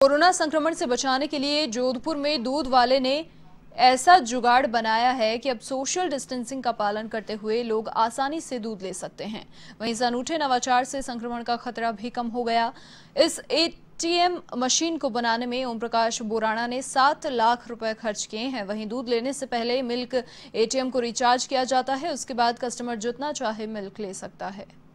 corona संक्रमण से बचाने के लिए जोधपुर में दूध वाले ने ऐसा जुगाड़ बनाया है कि अब सोशल डिस्टेंसिंग का पालन करते हुए लोग आसानी से दूध ले सकते हैं वहीं इस अनूठे नवाचार से संक्रमण का खतरा भी कम हो गया इस एटीएम मशीन को बनाने में ओम प्रकाश बोराणा ने सात लाख रुपए खर्च किए हैं वहीं दूध लेने से पहले मिल्क एटीएम को रिचार्ज किया जाता है उसके बाद कस्टमर जितना चाहे मिल्क ले सकता है